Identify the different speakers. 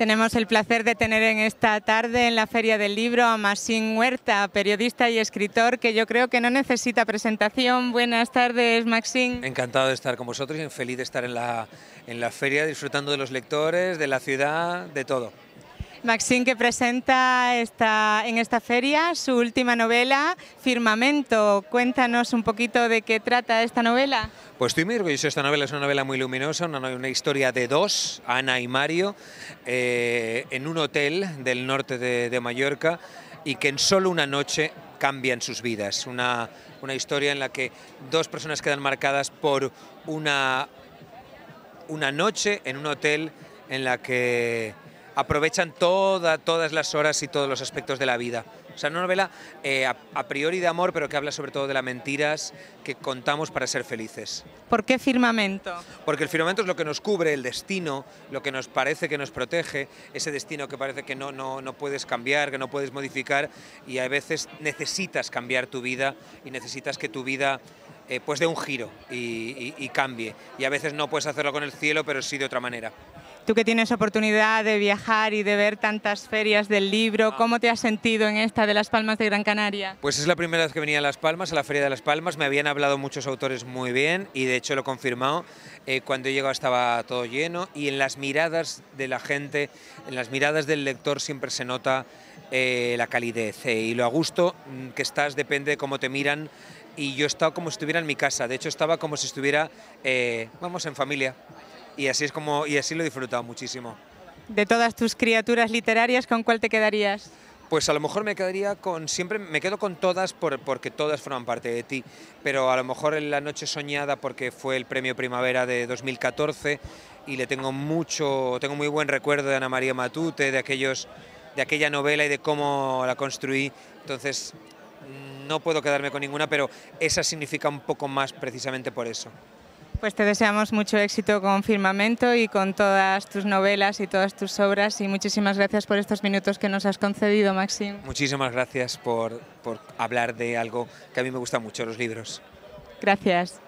Speaker 1: Tenemos el placer de tener en esta tarde en la Feria del Libro a Masín Huerta, periodista y escritor que yo creo que no necesita presentación. Buenas tardes, Maxín.
Speaker 2: Encantado de estar con vosotros y feliz de estar en la, en la feria disfrutando de los lectores, de la ciudad, de todo.
Speaker 1: Maxine que presenta esta, en esta feria su última novela, Firmamento. Cuéntanos un poquito de qué trata esta novela.
Speaker 2: Pues estoy muy orgulloso, esta novela es una novela muy luminosa, una, historia de dos, Ana y Mario, eh, en un hotel del norte de, Mallorca y que en solo una noche cambian sus vidas. Una, una historia en la que dos personas quedan marcadas por una, una noche en un hotel en la que aprovechan todas las horas y todos los aspectos de la vida. O sea, una novela eh, a, priori de amor, pero que habla sobre todo de las mentiras que contamos para ser felices.
Speaker 1: ¿Por qué firmamento?
Speaker 2: Porque el firmamento es lo que nos cubre, el destino, lo que nos parece que nos protege, ese destino que parece que no, no, puedes cambiar, que no puedes modificar y a veces necesitas cambiar tu vida y necesitas que tu vida eh, pues dé un giro y cambie. Y a veces no puedes hacerlo con el cielo, pero sí de otra manera.
Speaker 1: Tú que tienes oportunidad de viajar y de ver tantas ferias del libro, ah. ¿cómo te has sentido en esta de Las Palmas de Gran Canaria?
Speaker 2: Pues es la primera vez que venía a Las Palmas, a la Feria de Las Palmas. Me habían hablado muchos autores muy bien y de hecho lo he confirmado. Eh, cuando he estaba todo lleno y en las miradas de la gente, en las miradas del lector siempre se nota eh, la calidez eh, y lo a gusto mm, que estás depende de cómo te miran y yo estaba como si estuviera en mi casa, de hecho estaba como si estuviera, vamos, en familia y así es como y así lo he disfrutado muchísimo.
Speaker 1: De todas tus criaturas literarias, ¿con cuál te quedarías?
Speaker 2: Pues a lo mejor me quedaría con, siempre me quedo con todas porque todas forman parte de ti, pero a lo mejor en La Noche Soñada porque fue el premio Primavera de 2014 y le tengo mucho, tengo muy buen recuerdo de Ana María Matute, de, aquellos, de aquella novela y de cómo la construí, entonces no puedo quedarme con ninguna, pero esa significa un poco más precisamente por eso.
Speaker 1: Pues te deseamos mucho éxito con Firmamento y con todas tus novelas y todas tus obras y muchísimas gracias por estos minutos que nos has concedido, Maxim.
Speaker 2: Muchísimas gracias por, por hablar de algo que a mí me gusta mucho, los libros.
Speaker 1: Gracias.